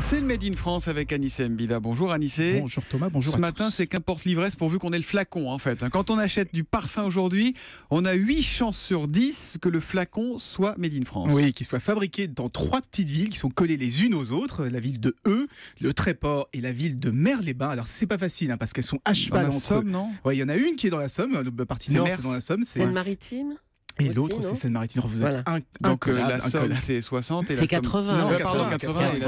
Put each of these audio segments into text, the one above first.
C'est le Made in France avec Anissé Mbida. Bonjour Anissé. Bonjour Thomas, bonjour. Ce matin, c'est qu'importe l'ivresse pourvu qu'on ait le flacon en fait. Hein. Quand on achète du parfum aujourd'hui, on a 8 chances sur 10 que le flacon soit Made in France. Oui, qu'il soit fabriqué dans trois petites villes qui sont collées les unes aux autres, la ville de E, le Tréport et la ville de Mer-les-Bains. Alors c'est pas facile hein, parce qu'elles sont à cheval dans la Somme, non il y en a une qui est dans la Somme, l'autre partie nord, c'est dans la Somme, c'est une maritime et l'autre, c'est Seine-Maritime. Donc euh, la somme, c'est 60 et la 80.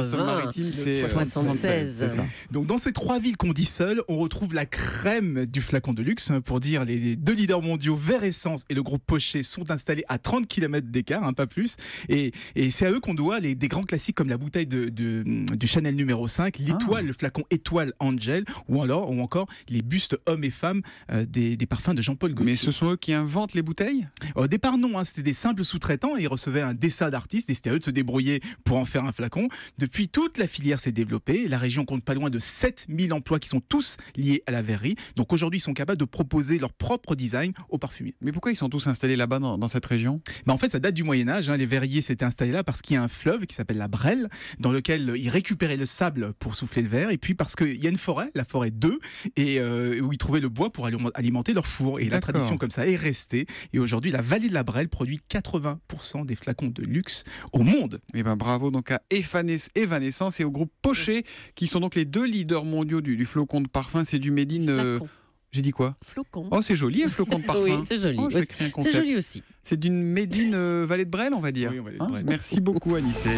Somme... la maritime, c'est 76. Euh, euh, Donc dans ces trois villes qu'on dit seules, on retrouve la crème du flacon de luxe. Hein, pour dire, les deux leaders mondiaux, Vert Essence et le groupe Pocher, sont installés à 30 km d'écart, hein, pas plus. Et, c'est à eux qu'on doit les, des grands classiques comme la bouteille de, du Chanel numéro 5, ah. l'étoile, le flacon étoile Angel, ou alors ou encore les bustes hommes et femmes des, parfums de Jean-Paul Gaultier. Mais ce sont eux qui inventent les bouteilles oh, par non, hein. c'était des simples sous-traitants et ils recevaient un dessin d'artistes et c'était à eux de se débrouiller pour en faire un flacon. Depuis, toute la filière s'est développée. La région compte pas loin de 7000 emplois qui sont tous liés à la verrerie. Donc aujourd'hui, ils sont capables de proposer leur propre design aux parfumiers. Mais pourquoi ils sont tous installés là-bas dans, cette région ben, En fait, ça date du Moyen-Âge. Hein. Les verriers s'étaient installés là parce qu'il y a un fleuve qui s'appelle la Brelle, dans lequel euh, ils récupéraient le sable pour souffler le verre et puis parce qu'il y a une forêt, la forêt 2, et euh, où ils trouvaient le bois pour alimenter leur four. Et la tradition comme ça est restée. Et aujourd'hui, la vallée la Labrel produit 80% des flacons de luxe au monde. Eh ben bravo donc à Evanescence et au groupe Pochet, qui sont donc les deux leaders mondiaux du, flocon de parfum. C'est du Made euh, j'ai dit quoi Flocon. Oh, c'est joli, un flocon de parfum. oui, c'est joli. Oh, c'est joli aussi. C'est d'une Médine euh, Vallée de Brel, on va dire. Hein Merci beaucoup, Anissé.